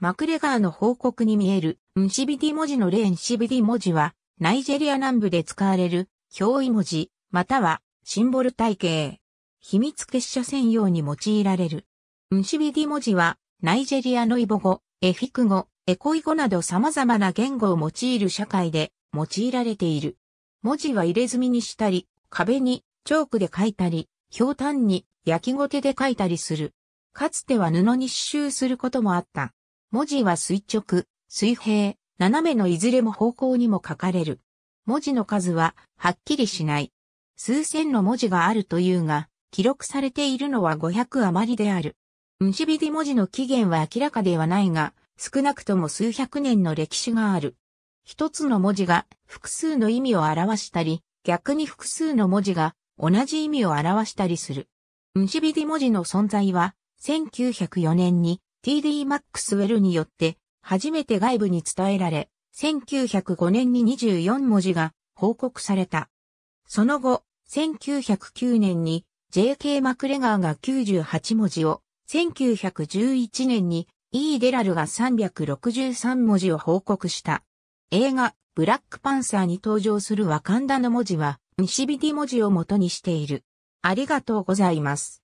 マクレガーの報告に見える、ンシビディ文字の例ンシビディ文字は、ナイジェリア南部で使われる、脅威文字、または、シンボル体系。秘密結社専用に用いられる。ンシビディ文字は、ナイジェリアのイボ語、エフィク語、エコイ語など様々な言語を用いる社会で用いられている。文字は入れ墨にしたり、壁にチョークで書いたり、ひ端に焼きごてで書いたりする。かつては布に刺繍することもあった。文字は垂直、水平、斜めのいずれも方向にも書かれる。文字の数ははっきりしない。数千の文字があるというが、記録されているのは500余りである。ムシビディ文字の起源は明らかではないが、少なくとも数百年の歴史がある。一つの文字が複数の意味を表したり、逆に複数の文字が同じ意味を表したりする。ムシビディ文字の存在は、1904年に TD マックスウェルによって初めて外部に伝えられ、1905年に24文字が報告された。その後、1909年に JK マクレガーが98文字を、1911年に E デラルが363文字を報告した。映画、ブラックパンサーに登場するワカンダの文字は、西ビディ文字を元にしている。ありがとうございます。